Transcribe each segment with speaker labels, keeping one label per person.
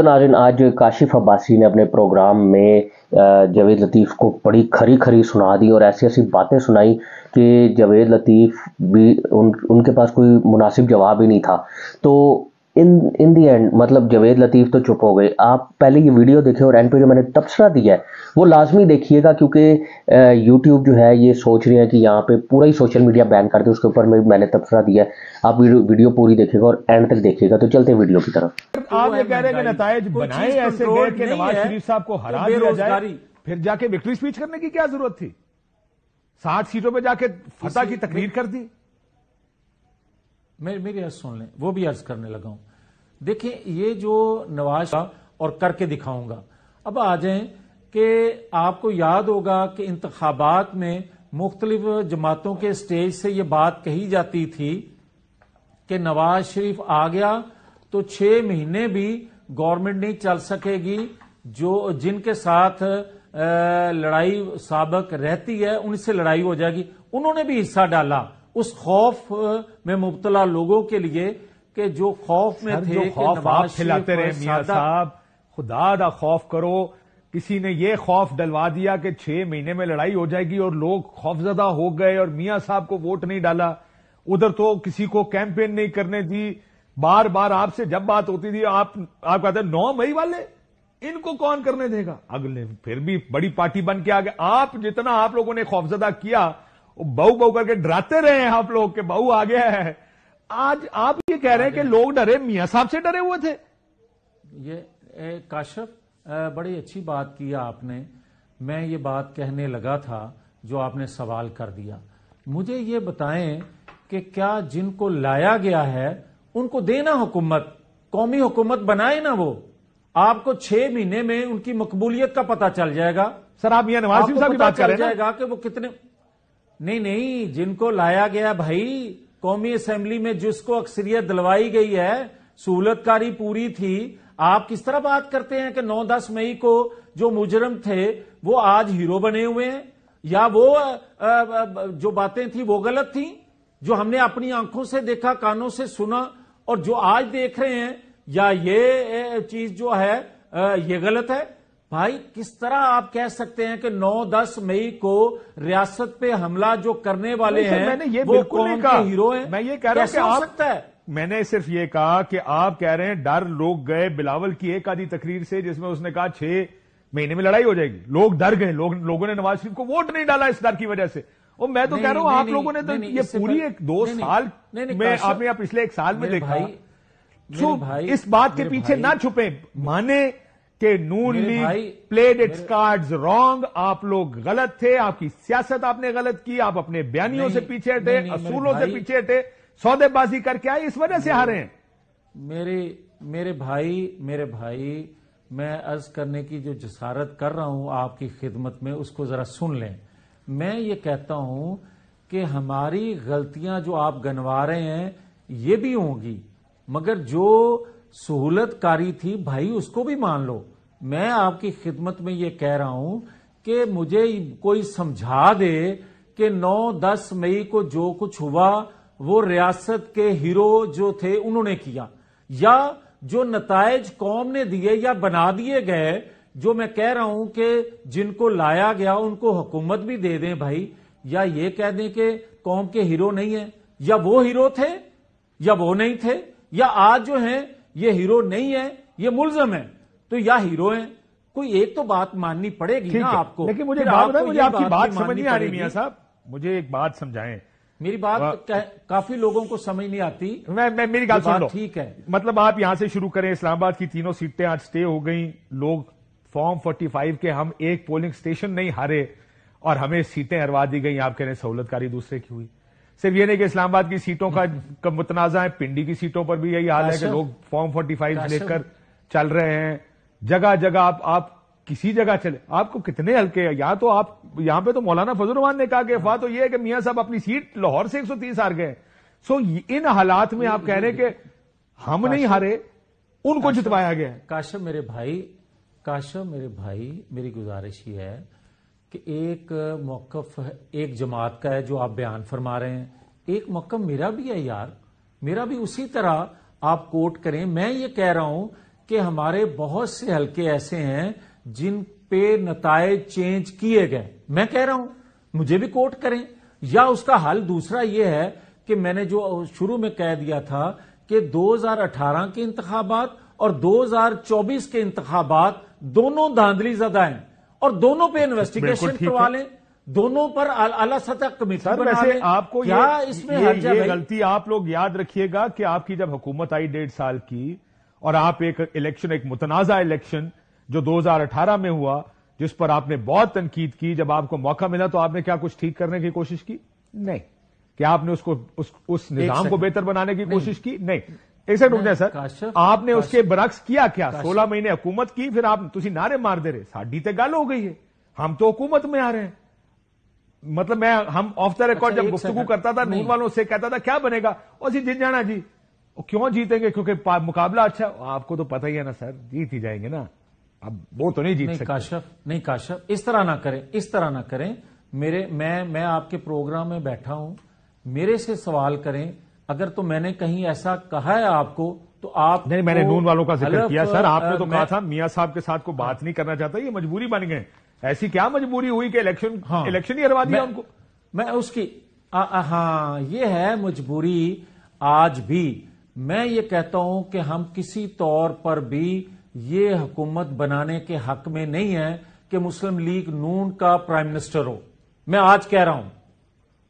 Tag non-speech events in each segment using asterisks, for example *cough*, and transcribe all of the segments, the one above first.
Speaker 1: तो नाजिन आज काशिफ अब्बासी ने अपने प्रोग्राम में जावेद लतीफ़ को बड़ी खरी खरी सुना दी और ऐसी ऐसी बातें सुनाई कि जावेद लतीफ़ भी उन उनके पास कोई मुनासिब जवाब ही नहीं था तो इन इन दी एंड मतलब जवेद लतीफ़ तो चुप हो गए आप पहले ये वीडियो देखे और एंड पे जो मैंने तबसरा दिया है वो लाजमी देखिएगा क्योंकि यूट्यूब जो है ये सोच रहे हैं कि यहाँ पे पूरा ही सोशल मीडिया बैन कर दे उसके ऊपर मैं मैंने तबसरा दिया है आप वीडियो, वीडियो पूरी देखिएगा और एंड तक देखिएगा तो चलते वीडियो की तरफ
Speaker 2: आप तो फिर जाके विक्ट्री स्पीच करने की क्या जरूरत थी साठ सीटों पर जाके फतह की तकरीर कर दी
Speaker 3: मेरी अर्ज सुन लें वो भी अर्ज करने लगा हूं
Speaker 2: देखें ये जो नवाज
Speaker 3: और करके दिखाऊंगा अब आ जाए कि आपको याद होगा कि इंतबात में मुख्तलिफ जमातों के स्टेज से ये बात कही जाती थी कि नवाज शरीफ आ गया तो छह महीने भी गवर्नमेंट नहीं चल सकेगी जो जिनके साथ लड़ाई सबक रहती है उनसे लड़ाई हो जाएगी उन्होंने भी हिस्सा डाला उस खौफ में
Speaker 2: मुबतला लोगों के लिए कि जो खौफ में थे जो खौफ आप खिलाते रहे मियाँ साहब खुदा दा खौफ करो किसी ने यह खौफ डलवा दिया कि छह महीने में लड़ाई हो जाएगी और लोग खौफजदा हो गए और मियाँ साहब को वोट नहीं डाला उधर तो किसी को कैंपेन नहीं करने दी बार बार आपसे जब बात होती थी आप आप कहते नौ मई वाले इनको कौन करने देगा अगले फिर भी बड़ी पार्टी बन के आगे आप जितना आप लोगों ने खौफजदा किया बहू बहू करके डराते रहे हैं आप लोग के बहू आ गया है आज आप कह रहे हैं कि लोग डरे मियाँ साहब से डरे हुए थे
Speaker 3: ये काशफ बड़ी अच्छी बात की आपने मैं ये बात कहने लगा था जो आपने सवाल कर दिया मुझे ये बताएं कि क्या जिनको लाया गया है उनको देना हुकूमत कौमी हुकूमत बनाए ना वो आपको छह महीने में उनकी मकबूलियत का पता चल जाएगा सर आप यह नवाज साहब की बात कर रहे हैं जाएगा कि वो कितने नहीं नहीं जिनको लाया गया भाई कौमी असेंबली में जिसको अक्सरियत दिलवाई गई है सहूलतकारी पूरी थी आप किस तरह बात करते हैं कि 9-10 मई को जो मुजरम थे वो आज हीरो बने हुए हैं या वो जो बातें थी वो गलत थी जो हमने अपनी आंखों से देखा कानों से सुना और जो आज देख रहे हैं या ये चीज जो है ये गलत है भाई किस तरह आप कह सकते हैं कि 9-10 मई को रियासत पे हमला जो करने वाले हैं मैंने ये वो बिल्कुल नहीं कहा हीरो हैं मैं ये कह रहा हूं आप सकता
Speaker 2: है मैंने सिर्फ ये कहा कि आप कह रहे हैं डर लोग गए बिलावल की एक आधी तकरीर से जिसमें उसने कहा छह महीने में लड़ाई हो जाएगी लोग डर गए लो, लोगों ने नवाज शरीफ को वोट नहीं डाला इस डर की वजह से और मैं तो कह रहा हूं आप लोगों ने तो ये पूरी एक दो साल में आपने पिछले एक साल में देखा भाई इस बात के पीछे ना छुपे माने कि नून league played its cards wrong आप लोग गलत थे आपकी सियासत आपने गलत की आप अपने बयानियों से पीछे हटे असूलों से पीछे हटे सौदेबाजी करके आए इस वजह से हारे
Speaker 3: मेरे मेरे भाई मेरे भाई मैं अर्ज करने की जो जसारत कर रहा हूं आपकी खिदमत में उसको जरा सुन लें मैं ये कहता हूं कि हमारी गलतियां जो आप गनवा रहे हैं ये भी होंगी मगर जो सहूलतकारी थी भाई उसको भी मान लो मैं आपकी खिदमत में ये कह रहा हूं कि मुझे कोई समझा दे कि 9-10 मई को जो कुछ हुआ वो रियासत के हीरो जो थे उन्होंने किया या जो नतज कौम ने दिए या बना दिए गए जो मैं कह रहा हूं कि जिनको लाया गया उनको हुकूमत भी दे दें भाई या ये कह दें कि कौम के हीरो नहीं है या वो हीरो थे या वो नहीं थे या आज जो हैं ये हीरो नहीं है ये मुलजम है तो या हीरो है कोई एक तो बात माननी पड़ेगी ना आपको लेकिन मुझे बात मुझे आपकी बात समझ नहीं आ रही मियाँ साहब मुझे एक बात समझाएं मेरी बात काफी लोगों को
Speaker 2: समझ नहीं आती मैं, मैं मेरी बात ठीक है मतलब आप यहां से शुरू करें इस्लामाबाद की तीनों सीटें आज स्टे हो गई लोग फॉर्म 45 के हम एक पोलिंग स्टेशन नहीं हारे और हमें सीटें हरवा दी गई आप कह रहे सहूलतकारी दूसरे की हुई सिर्फ ये नहीं कि इस्लामाबाद की सीटों का हम्म। मुतनाजा है पिंडी की सीटों पर भी यही हाल है कि लोग फॉर्म फोर्टी फाइव लेकर चल रहे हैं जगह जगह आप आप किसी जगह चले आपको कितने हल्के हैं यहाँ तो आप यहाँ पे तो मौलाना फजल रहमान ने कहा कि अफवाह तो ये है कि मियाँ साहब अपनी सीट लाहौर से 130 हार गए सो इन हालात में आप कह रहे हैं कि हम नहीं हारे उनको जितवाया गया
Speaker 3: काशम मेरे भाई काशम मेरे भाई मेरी गुजारिश ये है कि एक मौकफ एक जमात का है जो आप बयान फरमा रहे हैं एक मौकफ मेरा भी है यार मेरा भी उसी तरह आप कोट करें मैं ये कह रहा हूं कि हमारे बहुत से हलके ऐसे हैं जिन पे नतज चेंज किए गए मैं कह रहा हूं मुझे भी कोट करें या उसका हल दूसरा यह है कि मैंने जो शुरू में कह दिया था कि 2018 के इंतबात और 2024 के इंतबात दोनों धांधली ज्यादा हैं और दोनों पे इन्वेस्टिगेशन करवा लें
Speaker 2: दोनों पर अला सतह कमीशन वैसे आपको या इसमें ये, ये गलती आप लोग याद रखिएगा कि आपकी जब हुकूमत आई डेढ़ साल की और आप एक इलेक्शन एक मुतनाज़ा इलेक्शन जो 2018 में हुआ जिस पर आपने बहुत तनकीद की जब आपको मौका मिला तो आपने क्या कुछ ठीक करने की कोशिश की नहीं क्या आपने उसको उस, उस निजाम को बेहतर बनाने की कोशिश की नहीं एक सेकंड रुक जाए सर आपने उसके बरक्स किया क्या सोलह महीने हुकूमत की फिर आप तुम नारे मार दे रहे साढ़ी तो गल हो गई है हम तो हुकूमत में आ रहे हैं मतलब मैं हम ऑफ द रिकॉर्ड जब गुफ्तु करता था नून वालों से कहता था क्या बनेगा और जीत जाना जी क्यों जीतेंगे क्योंकि मुकाबला अच्छा आपको तो पता ही है ना सर जीत ही जाएंगे ना अब वो तो नहीं जीत नहीं, सकते काशफ नहीं काशफ इस तरह ना करें इस तरह ना करें
Speaker 3: मेरे मैं मैं आपके प्रोग्राम में बैठा हूं मेरे से सवाल करें अगर
Speaker 2: तो मैंने कहीं ऐसा कहा है आपको तो आप नहीं मैंने तो नून वालों का जिक्र किया सर आपने तो कहा था मियाँ साहब के साथ को बात नहीं करना चाहता ये मजबूरी बन गए ऐसी क्या मजबूरी हुई कि इलेक्शन इलेक्शन हाँ। ही हरवा दिया उनको मैं उसकी हाँ ये है मजबूरी
Speaker 3: आज भी मैं ये कहता हूं कि हम किसी तौर पर भी ये हुकूमत बनाने के हक में नहीं है कि मुस्लिम लीग नून का प्राइम मिनिस्टर हो मैं आज कह रहा हूं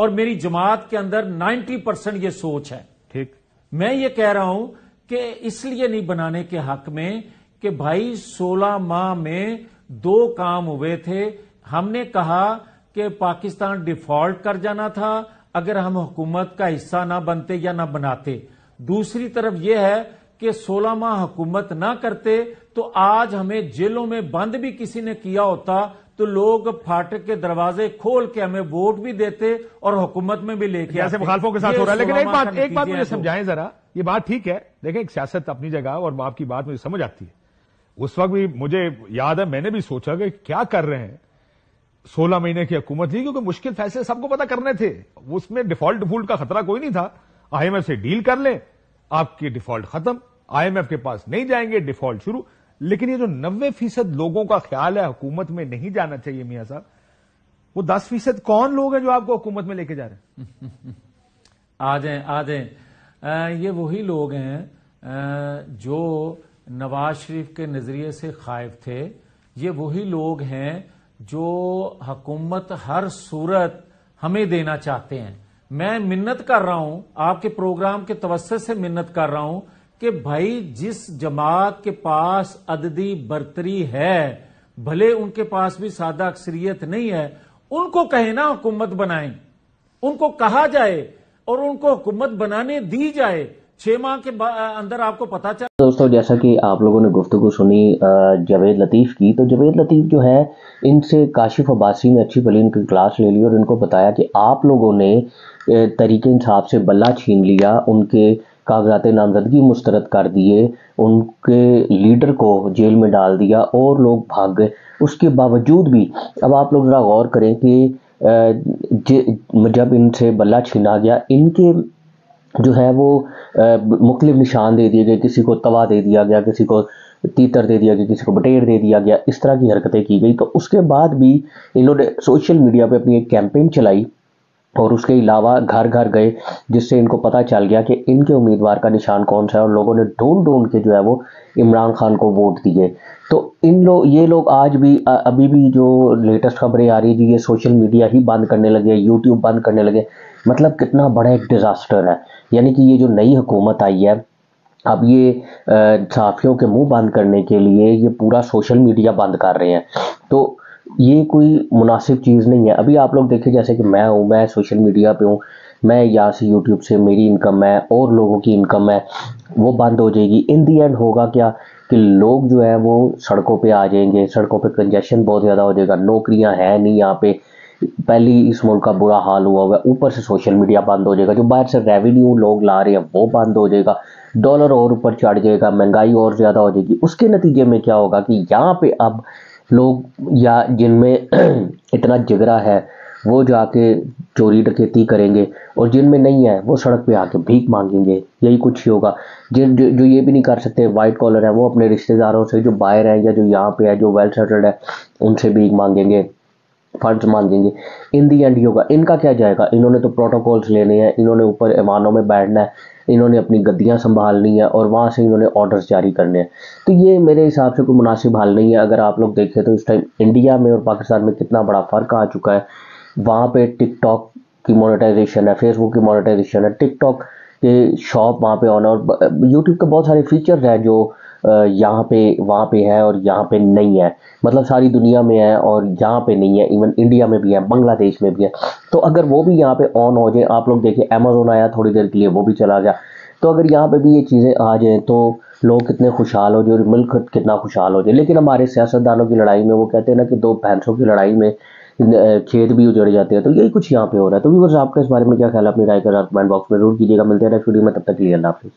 Speaker 3: और मेरी जमात के अंदर 90 परसेंट ये सोच है ठीक मैं ये कह रहा हूं कि इसलिए नहीं बनाने के हक में कि भाई 16 माह में दो काम हुए थे हमने कहा कि पाकिस्तान डिफॉल्ट कर जाना था अगर हम हुकूमत का हिस्सा ना बनते या ना बनाते दूसरी तरफ यह है कि 16 माह हुकूमत ना करते तो आज हमें जेलों में बंद भी किसी ने किया होता तो लोग फाटक के दरवाजे खोल के हमें वोट भी देते और हुकूमत में भी लेके ऐसे मुखालफों के साथ हो रहा है लेकिन एक बात एक बात मुझे तो। समझाएं
Speaker 2: जरा ये बात ठीक है देखें एक सियासत अपनी जगह और आपकी बात मुझे समझ आती है उस वक्त भी मुझे याद है मैंने भी सोचा कि क्या कर रहे हैं सोलह महीने की हुकूमत थी क्योंकि मुश्किल फैसले सबको पता करने थे उसमें डिफॉल्ट डिफॉल्ट का खतरा कोई नहीं था आईएमएफ से डील कर लें आपकी डिफॉल्ट खत्म आईएमएफ के पास नहीं जाएंगे डिफॉल्ट शुरू लेकिन ये जो नब्बे फीसद लोगों का ख्याल है हुकूमत में नहीं जाना चाहिए मियाँ साहब वो दस फीसद कौन लोग हैं जो आपको हुकूमत में लेके जा रहे हैं
Speaker 3: *laughs* आ जाए आ जाए ये वही लोग हैं जो नवाज शरीफ के नज़रिए से खाइफ थे ये वही लोग हैं जो हकूमत हर सूरत हमें देना चाहते हैं मैं मिन्नत कर रहा हूं आपके प्रोग्राम के तवस्त से मिन्नत कर रहा हूं कि भाई जिस जमात के पास अददी बरतरी है भले उनके पास भी सादा अक्सरियत नहीं है उनको कहे ना हुकूमत बनाए उनको कहा जाए और उनको हुकूमत बनाने दी जाए छह माह के अंदर आपको पता चल
Speaker 1: दोस्तों जैसा कि आप लोगों ने गुफ्तु सुनी जवेद लतीफ़ की तो जवेद लतीफ़ जो है इनसे काशिफ अब्बासी ने अच्छी भली इनकी क्लास ले ली और इनको बताया कि आप लोगों ने तरीके इंसाफ से बल्ला छीन लिया उनके कागजात नामजदगी मुस्तरद कर दिए उनके लीडर को जेल में डाल दिया और लोग भाग गए उसके बावजूद भी अब आप लोग ज़रा गौर करें कि जब इनसे बल्ला छीना गया इनके जो है वो मुख्तलिफ निशान दे दिए गए किसी को तवा दे दिया गया किसी को तीतर दे दिया गया किसी को बटेर दे दिया गया इस तरह की हरकतें की गई तो उसके बाद भी इन्होंने सोशल मीडिया पे अपनी एक कैंपेन चलाई और उसके अलावा घर घर गए जिससे इनको पता चल गया कि इनके उम्मीदवार का निशान कौन सा है और लोगों ने ढूंढ ढूंढ के जो है वो इमरान खान को वोट दिए तो इन लोग ये लोग आज भी अभी भी जो लेटेस्ट खबरें आ रही थी ये सोशल मीडिया ही बंद करने लगे यूट्यूब बंद करने लगे मतलब कितना बड़ा एक डिज़ास्टर है यानी कि ये जो नई हुकूमत आई है अब ये साफियों के मुंह बंद करने के लिए ये पूरा सोशल मीडिया बंद कर रहे हैं तो ये कोई मुनासिब चीज़ नहीं है अभी आप लोग देखें जैसे कि मैं हूँ मैं सोशल मीडिया पे हूँ मैं यहाँ से यूट्यूब से मेरी इनकम है और लोगों की इनकम है वो बंद हो जाएगी इन दी एंड होगा क्या कि लोग जो है वो सड़कों पे आ जाएंगे सड़कों पे कंजेशन बहुत ज़्यादा हो जाएगा नौकरियाँ हैं नहीं यहाँ पे पहले इस मुल्क का बुरा हाल हुआ हुआ ऊपर से सोशल मीडिया बंद हो जाएगा जो बाहर से रेवेन्यू लोग ला रहे हैं वो बंद हो जाएगा डॉलर और ऊपर चढ़ जाएगा महंगाई और ज़्यादा हो जाएगी उसके नतीजे में क्या होगा कि यहाँ पर अब लोग या जिनमें *clears throat* इतना जिगरा है वो जाके चोरी डकैती करेंगे और जिनमें नहीं है वो सड़क पे आके भीख मांगेंगे यही कुछ ही होगा जिन जो, जो ये भी नहीं कर सकते वाइट कॉलर है वो अपने रिश्तेदारों से जो बाहर हैं या जो यहाँ पे है जो वेल सेटल्ड है उनसे भीख मांगेंगे फंड्स मान देंगे इन दी एंड होगा इनका क्या जाएगा इन्होंने तो प्रोटोकॉल्स लेने हैं इन्होंने ऊपर ईमानों में बैठना है इन्होंने अपनी गद्दियाँ संभालनी है और वहाँ से इन्होंने ऑर्डर्स जारी करने हैं तो ये मेरे हिसाब से कोई मुनासिब हाल नहीं है अगर आप लोग देखें तो इस टाइम इंडिया में और पाकिस्तान में कितना बड़ा फ़र्क आ चुका है वहाँ पर टिकटॉक की मोनेटाइजेशन है फेसबुक की मोनेटाइजेशन है टिकटॉक के शॉप वहाँ पे ऑन और यूट्यूब के बहुत सारे फीचर्स हैं जो यहाँ पे वहाँ पे है और यहाँ पे नहीं है मतलब सारी दुनिया में है और यहाँ पे नहीं है इवन इंडिया में भी है बांग्लादेश में भी है तो अगर वो भी यहाँ पे ऑन हो जाए आप लोग देखिए अमेजोन आया थोड़ी देर के लिए वो भी चला गया तो अगर यहाँ पे भी ये चीज़ें आ जाएँ तो लोग कितने खुशहाल हो जाए और मुल्क कितना खुशहाल हो जाए लेकिन हमारे सियासतदानों की लड़ाई में वो कहते हैं ना कि दो भैंसों की लड़ाई में खेत भी उजड़ जाते हैं तो यही कुछ यहाँ पे हो रहा है तो व्यूवर्स आपका इस बारे में क्या ख्याल अपनी राय का कमेंट बॉक्स में जरूर कीजिएगा मिलते हैं नेक्स्ट वीडियो में तब तक लिए अल्लाह हाफिज़